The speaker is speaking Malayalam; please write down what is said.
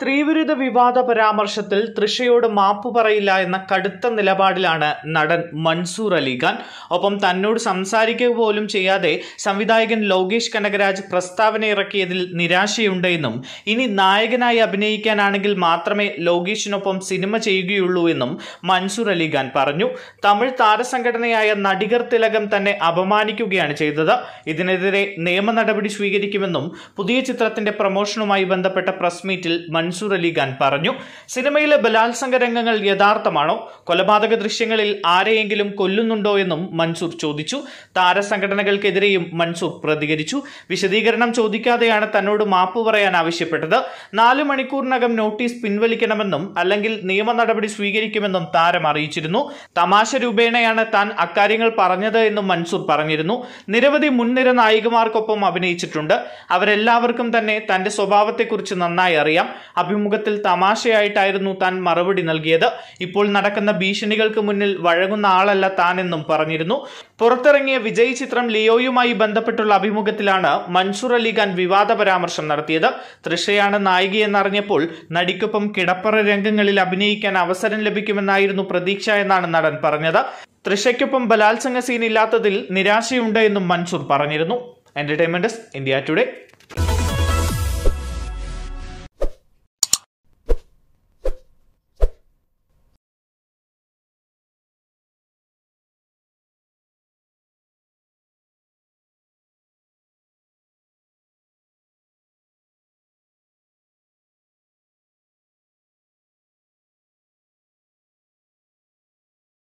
സ്ത്രീവിരുദ്ധ വിവാദ പരാമർശത്തിൽ തൃഷയോട് മാപ്പ് പറയില്ല എന്ന കടുത്ത നിലപാടിലാണ് നടൻ മൻസൂർ അലിഖാൻ ഒപ്പം തന്നോട് സംസാരിക്കുക പോലും ചെയ്യാതെ സംവിധായകൻ ലോകേഷ് കനകരാജ് പ്രസ്താവന ഇറക്കിയതിൽ നിരാശയുണ്ടെന്നും ഇനി നായകനായി അഭിനയിക്കാനാണെങ്കിൽ മാത്രമേ ലോകേഷിനൊപ്പം സിനിമ ചെയ്യുകയുള്ളൂ എന്നും മൻസൂർ അലിഖാൻ പറഞ്ഞു തമിഴ് താരസംഘടനയായ നടികർ തിലകം തന്നെ അപമാനിക്കുകയാണ് ചെയ്തത് ഇതിനെതിരെ നിയമ നടപടി സ്വീകരിക്കുമെന്നും പുതിയ ചിത്രത്തിന്റെ പ്രമോഷനുമായി ബന്ധപ്പെട്ട പ്രസ് മീറ്റിൽ മൻസൂർ അലി ഖാൻ പറഞ്ഞു സിനിമയിലെ ബലാത്സംഗ രംഗങ്ങൾ യഥാർത്ഥമാണോ കൊലപാതക ദൃശ്യങ്ങളിൽ ആരെയെങ്കിലും കൊല്ലുന്നുണ്ടോ എന്നും മൻസൂർ ചോദിച്ചു താരസംഘടനകൾക്കെതിരെയും മൻസൂർ പ്രതികരിച്ചു വിശദീകരണം ചോദിക്കാതെയാണ് തന്നോട് മാപ്പ് പറയാൻ ആവശ്യപ്പെട്ടത് നാല് മണിക്കൂറിനകം നോട്ടീസ് പിൻവലിക്കണമെന്നും അല്ലെങ്കിൽ നിയമ നടപടി സ്വീകരിക്കുമെന്നും താരം അറിയിച്ചിരുന്നു തമാശ രൂപേണയാണ് താൻ അക്കാര്യങ്ങൾ പറഞ്ഞത് എന്നും മൻസൂർ പറഞ്ഞിരുന്നു നിരവധി മുൻനിര നായികമാർക്കൊപ്പം അഭിനയിച്ചിട്ടുണ്ട് അവരെല്ലാവർക്കും തന്നെ തന്റെ സ്വഭാവത്തെക്കുറിച്ച് നന്നായി അറിയാം അഭിമുഖത്തിൽ തമാശയായിട്ടായിരുന്നു താൻ മറുപടി നൽകിയത് ഇപ്പോൾ നടക്കുന്ന ഭീഷണികൾക്ക് മുന്നിൽ വഴങ്ങുന്ന ആളല്ല താനെന്നും പറഞ്ഞിരുന്നു പുറത്തിറങ്ങിയ വിജയ് ചിത്രം ലിയോയുമായി ബന്ധപ്പെട്ടുള്ള അഭിമുഖത്തിലാണ് മൻസൂർ അലിഖാൻ വിവാദ പരാമർശം നടത്തിയത് തൃഷയാണ് നായികയെന്നറിഞ്ഞപ്പോൾ നടിക്കൊപ്പം കിടപ്പറ രംഗങ്ങളിൽ അഭിനയിക്കാൻ അവസരം ലഭിക്കുമെന്നായിരുന്നു പ്രതീക്ഷ എന്നാണ് നടൻ പറഞ്ഞത് തൃഷയ്ക്കൊപ്പം ബലാത്സംഗ സീൻ ഇല്ലാത്തതിൽ നിരാശയുണ്ട് എന്നും മൻസൂർ പറഞ്ഞിരുന്നു എന്റർടൈൻമെന്റ് ഇന്ത്യ ടുഡേ